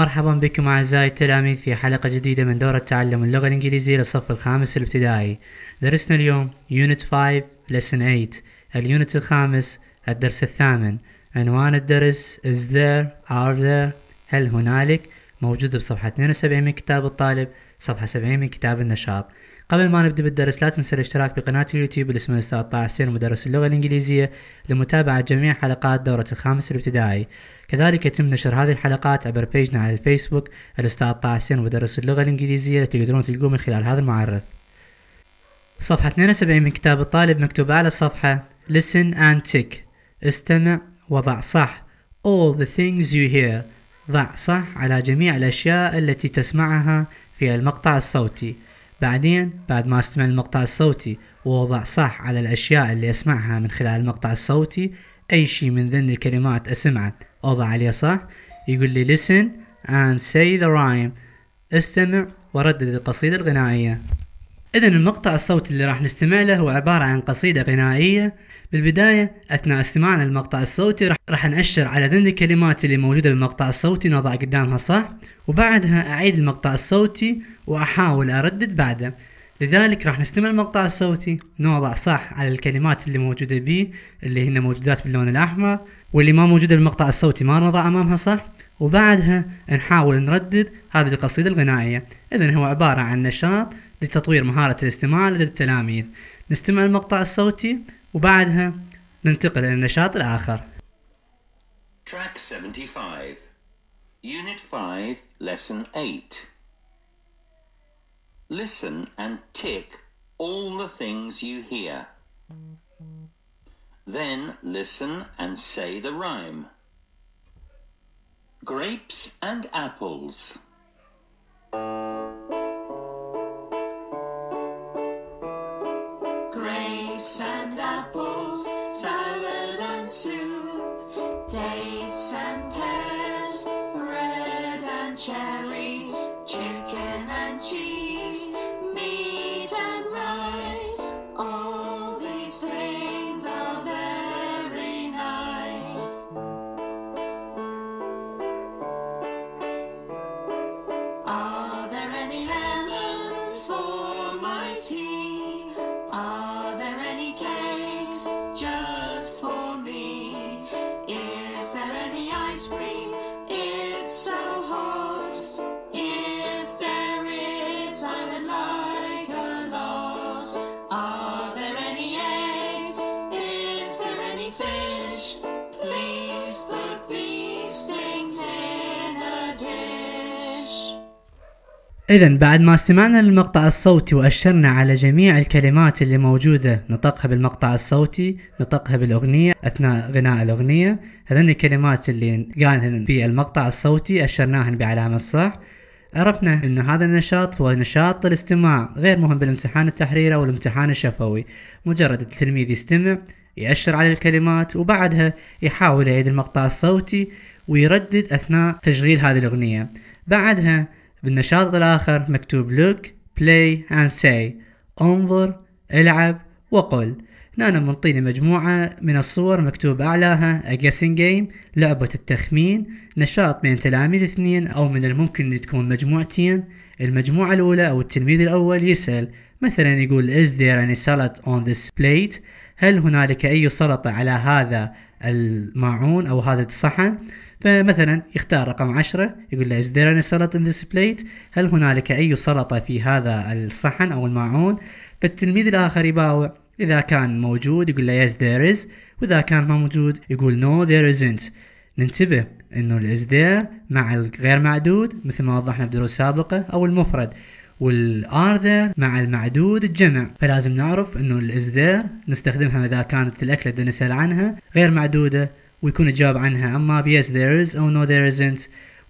مرحبا بكم أعزائي التلاميذ في حلقة جديدة من دورة تعلم اللغة الإنجليزية للصف الخامس الابتدائي درسنا اليوم يونت 5 lesson 8 اليونت الخامس الدرس الثامن عنوان الدرس is there are there هل هنالك موجود بصفحة 72 من كتاب الطالب صفحة 70 من كتاب النشاط قبل ما نبدأ بالدرس لا تنسى الاشتراك بقناة اليوتيوب اللي اسمها أستاذ طه حسين مدرس اللغة الإنجليزية لمتابعة جميع حلقات دورة الخامس الابتدائي كذلك يتم نشر هذه الحلقات عبر بيجنا على الفيسبوك الأستاذ طه حسين مدرس اللغة الإنجليزية اللي تقدرون تلقوه من خلال هذا المعرف صفحة 72 من كتاب الطالب مكتوب على الصفحة Listen and tick استمع وضع صح All the things you hear ضع صح على جميع الأشياء التي تسمعها في المقطع الصوتي بعدين بعد ما استمع المقطع الصوتي ووضع صح على الأشياء اللي أسمعها من خلال المقطع الصوتي أي شيء من ذن الكلمات أسمعه أوضع عليه صح يقول لي listen and say the rhyme استمع وردد القصيدة الغنائية إذا المقطع الصوتي اللي راح نستمع له هو عبارة عن قصيدة غنائية بالبداية أثناء استماعنا للمقطع الصوتي راح نأشر على ذن الكلمات اللي موجودة بالمقطع الصوتي نضع قدامها صح وبعدها أعيد المقطع الصوتي وأحاول أردد بعده لذلك راح نستمع المقطع الصوتي نوضع صح على الكلمات اللي موجودة به اللي هن موجودات باللون الأحمر واللي ما موجودة بالمقطع الصوتي ما نضع أمامها صح وبعدها نحاول نردد هذه القصيدة الغنائية إذا هو عبارة عن نشاط لتطوير مهارة الاستماع لدى التلاميذ نستمع المقطع الصوتي وبعدها ننتقل إلى النشاط الآخر Track 75 Unit 5 Lesson 8 Listen and tick all the things you hear. Then listen and say the rhyme. Grapes and apples. إذا بعد ما استمعنا للمقطع الصوتي وأشرنا على جميع الكلمات اللي موجودة نطقها بالمقطع الصوتي نطقها بالأغنية أثناء غناء الأغنية هذين الكلمات اللي قالهن في المقطع الصوتي أشرناهن بعلامة صح عرفنا أن هذا النشاط هو نشاط الاستماع غير مهم بالامتحان التحريري أو الامتحان الشفوي مجرد التلميذ يستمع يأشر على الكلمات وبعدها يحاول يعيد المقطع الصوتي ويردد أثناء تشغيل هذه الأغنية بعدها بالنشاط الآخر مكتوب look play and say انظر العب وقل هنا منطينا مجموعة من الصور مكتوب أعلاها A Guessing Game لعبة التخمين نشاط بين تلاميذ اثنين أو من الممكن أن تكون مجموعتين المجموعة الأولى أو التلميذ الأول يسأل مثلا يقول Is there any salad on this plate؟ هل هنالك أي سلطة على هذا الماعون أو هذا الصحن؟ فمثلا يختار رقم عشرة يقول له is there any salad in this plate هل هنالك أي سلطة في هذا الصحن أو الماعون فالتلميذ الآخر يباوع إذا كان موجود يقول له yes there is وإذا كان ما موجود يقول no there isn't ننتبه انه is there مع الغير معدود مثل ما وضحنا بدروس سابقة او المفرد والار there مع المعدود الجمع فلازم نعرف انه there نستخدمها اذا كانت الاكلة بدنا نسأل عنها غير معدودة ويكون الجواب عنها أما بيس ذير از أو نو ذير ازنت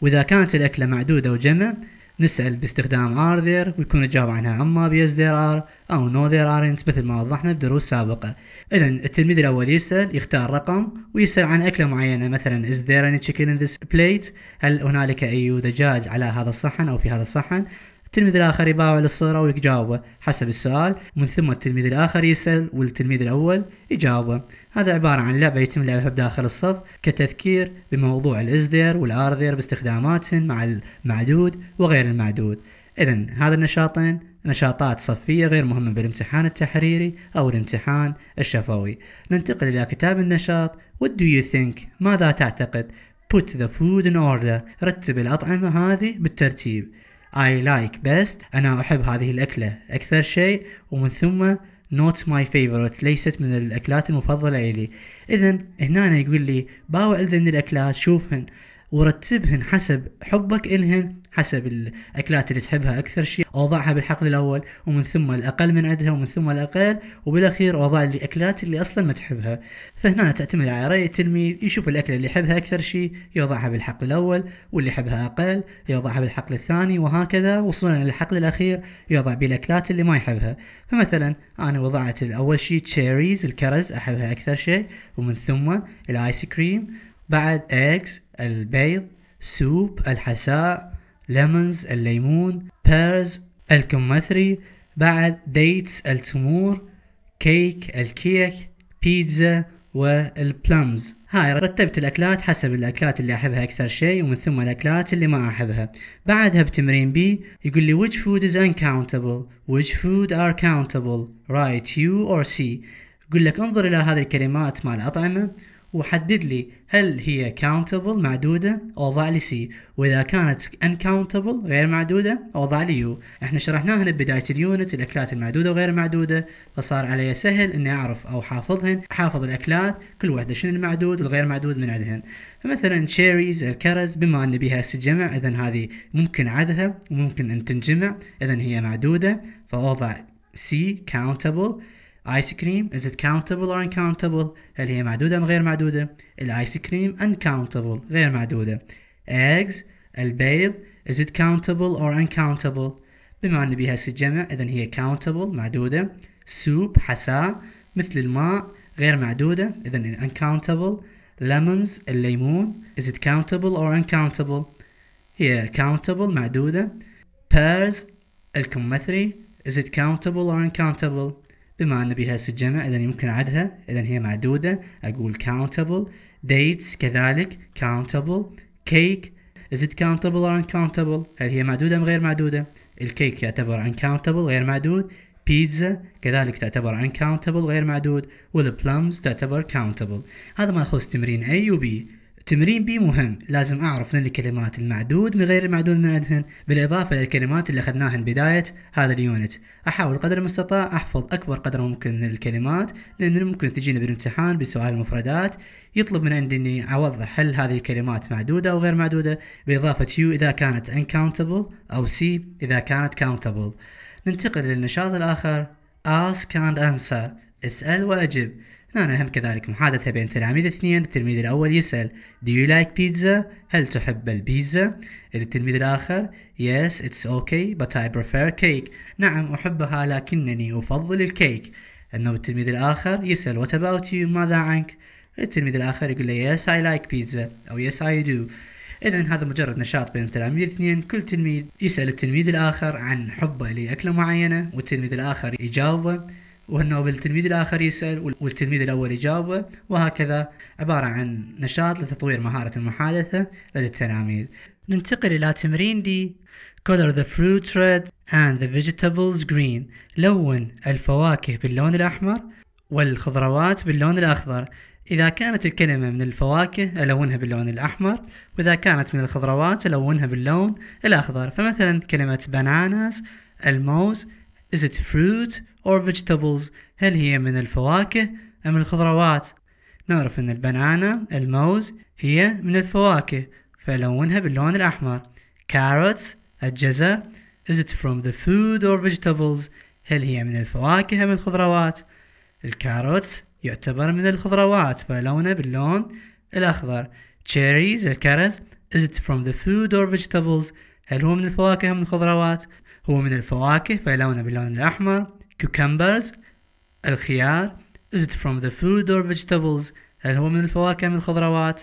وإذا كانت الأكلة معدودة وجمع نسأل باستخدام are there ويكون الجواب عنها أما بيس ذير ار أو نو ذير ارنت مثل ما وضحنا بدروس سابقة إذا التلميذ الأول يسأل يختار رقم ويسأل عن أكلة معينة مثلا is there any chicken in this plate هل هنالك أي دجاج على هذا الصحن أو في هذا الصحن التلميذ الآخر يباوع للصورة ويجاوبه حسب السؤال ومن ثم التلميذ الآخر يسأل والتلميذ الأول يجاوبه هذا عبارة عن لعبة يتم لعبها بداخل الصف كتذكير بموضوع الإزدير والآرذير باستخداماتهم مع المعدود وغير المعدود إذا هذا النشاطين نشاطات صفية غير مهمة بالامتحان التحريري أو الامتحان الشفوي ننتقل إلى كتاب النشاط What do you think؟ ماذا تعتقد؟ Put the food in order رتب الأطعمة هذه بالترتيب I like best أنا أحب هذه الأكلة أكثر شيء ومن ثم not my favorite ليست من الأكلات المفضلة إلي إذا هنا أنا يقول لي باوع إذن الأكلات شوفهن ورتبهن حسب حبك إلهن حسب الاكلات اللي تحبها اكثر شيء اوضعها بالحقل الاول ومن ثم الاقل من عندها ومن ثم الاقل وبالاخير اوضع الاكلات اللي اصلا ما تحبها فهنا تعتمد على راي التلميذ يشوف الاكله اللي يحبها اكثر شيء يوضعها بالحقل الاول واللي يحبها اقل يوضعها بالحقل الثاني وهكذا وصولا للحقل الاخير يوضع بالاكلات الاكلات اللي ما يحبها فمثلا انا وضعت الاول شيء تشيريز الكرز احبها اكثر شيء ومن ثم الايس كريم بعد اكس البيض سوب الحساء ليمونز الليمون بيرز الكمثري بعد ديتس التمور كيك الكيك بيتزا والبلمز هاي رتبت الاكلات حسب الاكلات اللي احبها اكثر شيء ومن ثم الاكلات اللي ما احبها بعدها بتمرين بي يقول لي which food is uncountable which food are countable right you or see يقول لك انظر الى هذه الكلمات مع الاطعمه وحدد لي هل هي countable معدودة أوضع لي سي وإذا كانت uncountable غير معدودة أوضع لي يو احنا هنا ببداية اليونت الأكلات المعدودة وغير معدودة فصار علي سهل إني أعرف أو حافظهن حافظ الأكلات كل واحدة شنو المعدود والغير معدود من عندهن فمثلا cherries الكرز بما أن بها جمع إذا هذه ممكن عدها وممكن أن تنجمع إذا هي معدودة فأوضع سي countable ايس كريم از ات كاونتبل اور انكاونتبل هل هي معدوده ام غير معدوده الايس كريم انكاونتبل غير معدوده eggs البيض is it countable or uncountable بما ان بها جمع اذا هي countable معدوده soup حساء مثل الماء غير معدوده اذا uncountable lemons الليمون is it countable or uncountable هي countable معدوده pears الكمثري is it countable or uncountable بما أن بها جمع إذا يمكن عدها إذا هي معدودة أقول countable dates كذلك countable cake is it countable or uncountable هل هي معدودة أم غير معدودة الكيك يعتبر uncountable غير معدود بيتزا كذلك تعتبر uncountable غير معدود والبلمز تعتبر countable هذا ما يخص تمرين A و B تمرين بي مهم لازم أعرف من الكلمات المعدود من غير المعدود من عندهن بالإضافة للكلمات اللي أخذناهن بداية هذا اليونت أحاول قدر المستطاع أحفظ أكبر قدر ممكن من الكلمات لأن ممكن تجينا بالامتحان بسؤال المفردات يطلب من عندي أني أوضح هل هذه الكلمات معدودة أو غير معدودة بإضافة يو إذا كانت uncountable أو سي إذا كانت countable ننتقل للنشاط الآخر ask and answer اسأل وأجب هنا هم كذلك محادثة بين تلاميذ اثنين التلميذ الأول يسأل Do you like pizza؟ هل تحب البيتزا؟ التلميذ الآخر Yes it's okay but I prefer cake نعم أحبها لكنني أفضل الكيك النوع التلميذ الآخر يسأل What about you؟ ماذا عنك؟ التلميذ الآخر يقول له Yes I like pizza أو oh, Yes I do إذا هذا مجرد نشاط بين التلاميذ الاثنين كل تلميذ يسأل التلميذ الآخر عن حبه لأكلة معينة والتلميذ الآخر يجاوبه وأنه التلميذ الآخر يسأل والتلميذ الأول يجاوبه وهكذا عبارة عن نشاط لتطوير مهارة المحادثة لدى التلاميذ ننتقل إلى تمرين دي Color the fruit red and the vegetables green لون الفواكه باللون الأحمر والخضروات باللون الأخضر إذا كانت الكلمة من الفواكه ألونها باللون الأحمر وإذا كانت من الخضروات ألونها باللون الأخضر فمثلا كلمة bananas الموز is it fruit or vegetables هل هي من الفواكه أم الخضروات نعرف أن البنانا الموز هي من الفواكه فلونها باللون الأحمر carrots الجزر is it from the food or vegetables هل هي من الفواكه أم الخضروات الكاروتس يعتبر من الخضروات فلونه باللون الأخضر cherries الكرز is it from the food or vegetables هل هو من الفواكه أم الخضروات هو من الفواكه فلونه باللون الأحمر cucumbers الخيار is it from the food or vegetables هل هو من الفواكه من الخضروات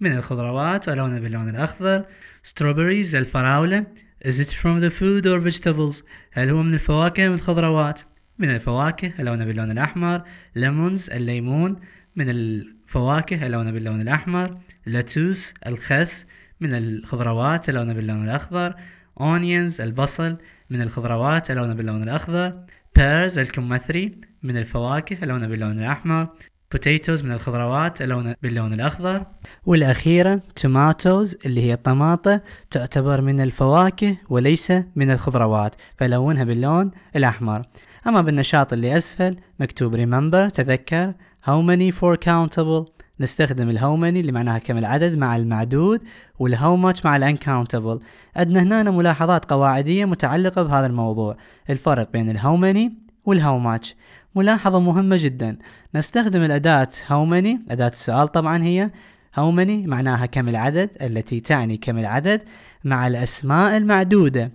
من الخضروات ولونه باللون الأخضر strawberries الفراولة is it from the food or vegetables هل هو من الفواكه من الخضروات من الفواكه لونه باللون الأحمر lemons الليمون من الفواكه لونه باللون الأحمر lettuce الخس من الخضروات لونه باللون الأخضر onions البصل من الخضروات لونه باللون الأخضر pears الكمثري من الفواكه لونه باللون الأحمر potatoes من الخضروات لونه باللون الأخضر والأخيرة tomatoes اللي هي الطماطة تعتبر من الفواكه وليس من الخضروات فلونها باللون الأحمر أما بالنشاط اللي أسفل مكتوب remember تذكر how many for countable نستخدم الهاو ماني اللي معناها كم العدد مع المعدود والهاو ماتش مع الانكاونتبل عندنا هنا ملاحظات قواعدية متعلقة بهذا الموضوع الفرق بين الهاو ماني والهاو ماتش ملاحظة مهمة جدا نستخدم الأداة هاو ماني أداة السؤال طبعا هي هاو ماني معناها كم العدد التي تعني كم العدد مع الأسماء المعدودة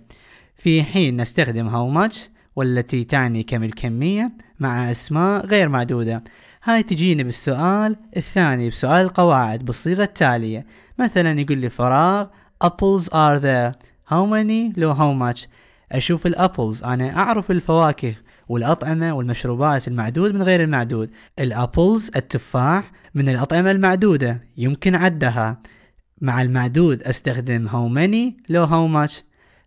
في حين نستخدم هاو ماتش والتي تعني كم الكمية مع أسماء غير معدودة هاي تجيني بالسؤال الثاني بسؤال القواعد بالصيغة التالية مثلا يقول لي فراغ apples are there how many لو how much أشوف الأبلز أنا أعرف الفواكه والأطعمة والمشروبات المعدود من غير المعدود الأبلز التفاح من الأطعمة المعدودة يمكن عدها مع المعدود أستخدم how many لو how much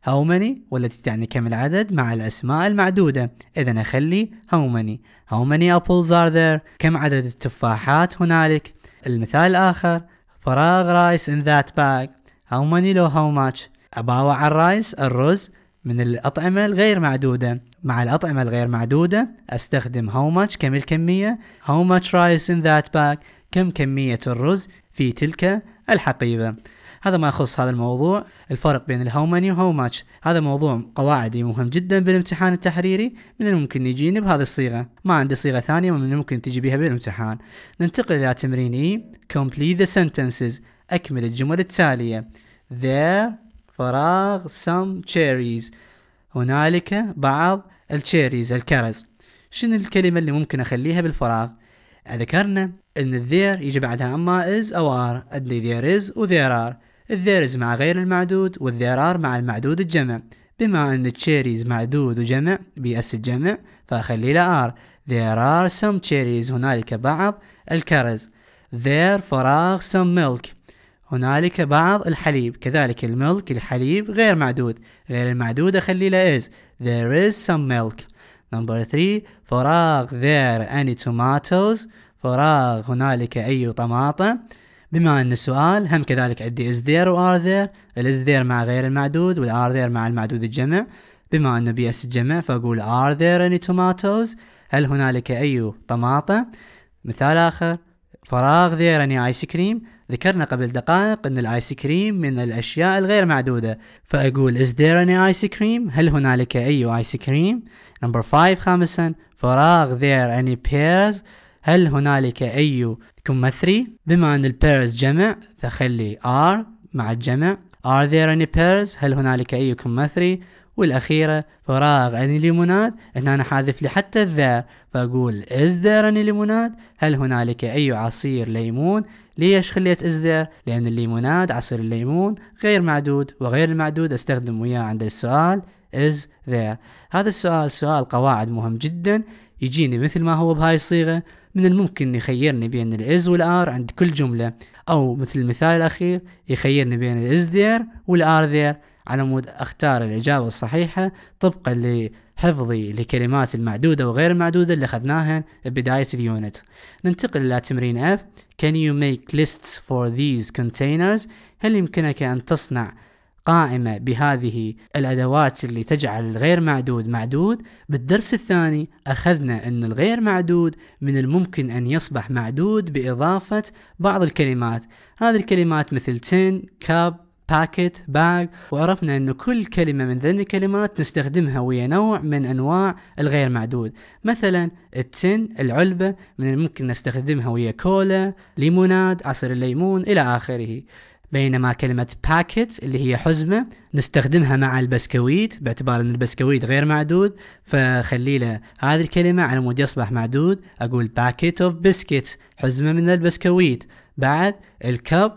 how many والتي تعني كم العدد مع الأسماء المعدودة إذا أخلي how many how many apples are there كم عدد التفاحات هنالك المثال الآخر فراغ رايس in that bag how many لو how much أباوع الرايس الرز من الأطعمة الغير معدودة مع الأطعمة الغير معدودة أستخدم how much كم الكمية how much rice in that bag كم كمية الرز في تلك الحقيبة هذا ما يخص هذا الموضوع الفرق بين الهاو ماني وهاو ماتش هذا موضوع قواعدي مهم جدا بالامتحان التحريري من الممكن يجيني بهذه الصيغة ما عندي صيغة ثانية من الممكن تجي بها بالامتحان ننتقل إلى تمرين E complete the sentences أكمل الجمل التالية there فراغ some cherries هنالك بعض التشيريز الكرز شنو الكلمة اللي ممكن أخليها بالفراغ ذكرنا ان there يجي بعدها اما is او are عندي there is و there are الذيرز مع غير المعدود والذرار مع المعدود الجمع بما أن تشيريز معدود وجمع بأس الجمع فأخلي له ار There are some cherries هنالك بعض الكرز There فراغ some milk هنالك بعض الحليب كذلك الملك الحليب غير معدود غير المعدود أخلي له is There is some milk Number 3 فراغ there any tomatoes فراغ هنالك أي طماطم بما أن السؤال هم كذلك عندي از ذير وار ذير الاز ال مع غير المعدود وال ذير مع المعدود الجمع بما أنه بي اس الجمع فأقول ار ذير اني توماتوز هل هنالك أي طماطة مثال آخر فراغ ذير اني ايس كريم ذكرنا قبل دقائق أن الآيس كريم من الأشياء الغير معدودة فأقول از ذير اني ايس كريم هل هنالك أي آيس كريم نمبر 5 خامسا فراغ ذير اني بيرز هل هنالك أي كما 3 بما أن البيرز جمع فخلي ار مع الجمع are there any pairs هل هنالك أي كما 3 والأخيرة فراغ أني ليموناد هنا أنا حاذف لي حتى الذا فأقول is there any ليموناد هل هنالك أي عصير ليمون ليش خليت is there لأن الليموناد عصير الليمون غير معدود وغير المعدود أستخدم وياه عند السؤال is there هذا السؤال سؤال قواعد مهم جدا يجيني مثل ما هو بهاي الصيغة من الممكن يخيرني بين الاز والار عند كل جملة أو مثل المثال الأخير يخيرني بين الاز ذير والار ذير على مود أختار الإجابة الصحيحة طبقا لحفظي لكلمات المعدودة وغير المعدودة اللي أخذناها ببداية اليونت ننتقل إلى تمرين F Can you make lists for these containers؟ هل يمكنك أن تصنع قائمة بهذه الأدوات اللي تجعل الغير معدود معدود بالدرس الثاني أخذنا أن الغير معدود من الممكن أن يصبح معدود بإضافة بعض الكلمات هذه الكلمات مثل تن كاب باكيت باج وعرفنا أن كل كلمة من ذن الكلمات نستخدمها ويا نوع من أنواع الغير معدود مثلا التن العلبة من الممكن نستخدمها ويا كولا ليموناد عصير الليمون إلى آخره بينما كلمة باكت اللي هي حزمة نستخدمها مع البسكويت باعتبار ان البسكويت غير معدود فخلي له هذه الكلمة على مود يصبح معدود اقول باكيت اوف بسكيت حزمة من البسكويت بعد الكب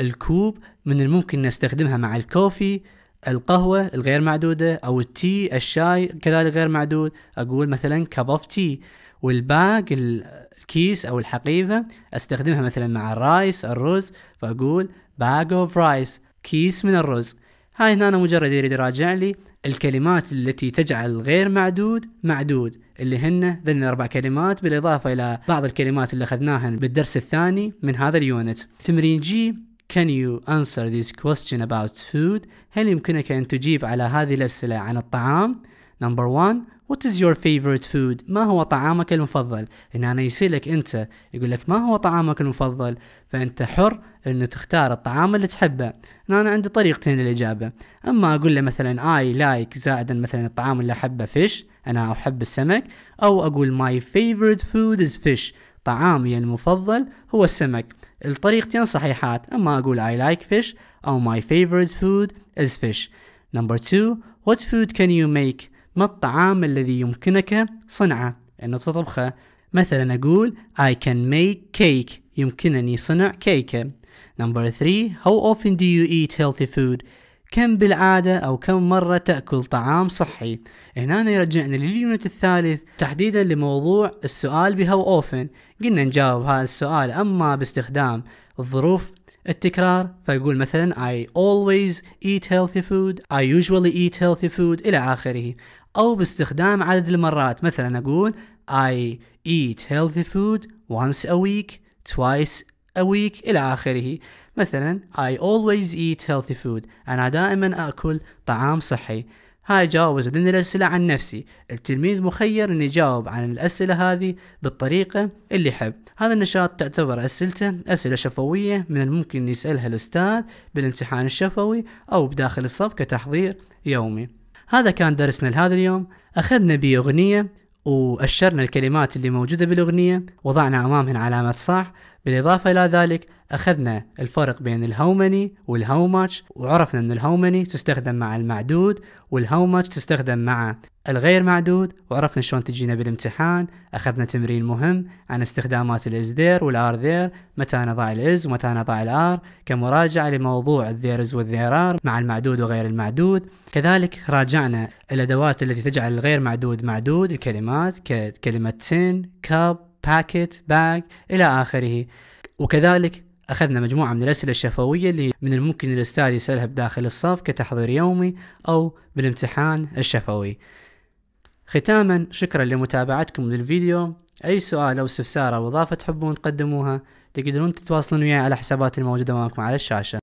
الكوب من الممكن نستخدمها مع الكوفي القهوة الغير معدودة أو التي الشاي كذلك غير معدود أقول مثلا كب اوف تي والباق الكيس أو الحقيبة أستخدمها مثلا مع الرايس الرز فأقول باج اوف رايس كيس من الرز هاي هنا مجرد يريد يراجع لي الكلمات التي تجعل غير معدود معدود اللي هن ذن الاربع كلمات بالاضافه الى بعض الكلمات اللي اخذناها بالدرس الثاني من هذا اليونت تمرين جي Can you answer this question about food؟ هل يمكنك أن تجيب على هذه الأسئلة عن الطعام؟ Number one What is your favorite food? ما هو طعامك المفضل؟ إن أنا يسألك أنت يقول لك ما هو طعامك المفضل؟ فأنت حر أن تختار الطعام اللي تحبه. إن أنا عندي طريقتين للإجابة. أما أقول له مثلا I like زائدا مثلا الطعام اللي أحبه fish أنا أحب السمك أو أقول my favorite food is fish طعامي المفضل هو السمك. الطريقتين صحيحات أما أقول I like fish أو my favorite food is fish. Number two, what food can you make? ما الطعام الذي يمكنك صنعه أن تطبخه مثلا أقول I can make cake يمكنني صنع كيكة Number 3 How often do you eat healthy food كم بالعادة أو كم مرة تأكل طعام صحي هنا يرجعنا لليونت الثالث تحديدا لموضوع السؤال بهو often قلنا نجاوب هذا السؤال أما باستخدام الظروف التكرار فيقول مثلا I always eat healthy food I usually eat healthy food إلى آخره أو باستخدام عدد المرات مثلا أقول I eat healthy food once a week twice a week إلى آخره مثلا I always eat healthy food أنا دائما أكل طعام صحي هاي جاوب لأن الأسئلة عن نفسي التلميذ مخير أن يجاوب عن الأسئلة هذه بالطريقة اللي يحب هذا النشاط تعتبر أسئلته أسئلة شفوية من الممكن يسألها الأستاذ بالامتحان الشفوي أو بداخل الصف كتحضير يومي هذا كان درسنا لهذا اليوم أخذنا بيه أغنية وأشرنا الكلمات اللي موجودة بالأغنية وضعنا أمامهن علامة صح بالإضافة إلى ذلك اخذنا الفرق بين الهاو ماني والهاو ماتش وعرفنا ان الهاو ماني تستخدم مع المعدود والهاو ماتش تستخدم مع الغير معدود وعرفنا شلون تجينا بالامتحان اخذنا تمرين مهم عن استخدامات الاز ذير والار ذير متى نضع الاز ومتى نضع الار كمراجعة لموضوع الذيرز والذيرار مع المعدود وغير المعدود كذلك راجعنا الادوات التي تجعل الغير معدود معدود الكلمات ككلمة تن كاب باكيت باج الى اخره وكذلك أخذنا مجموعة من الأسئلة الشفوية اللي من الممكن الأستاذ يسألها بداخل الصف كتحضير يومي أو بالامتحان الشفوي ختاما شكرا لمتابعتكم للفيديو أي سؤال أو استفسار أو إضافة تحبون تقدموها تقدرون تتواصلون وياي على حسابات الموجودة أمامكم على الشاشة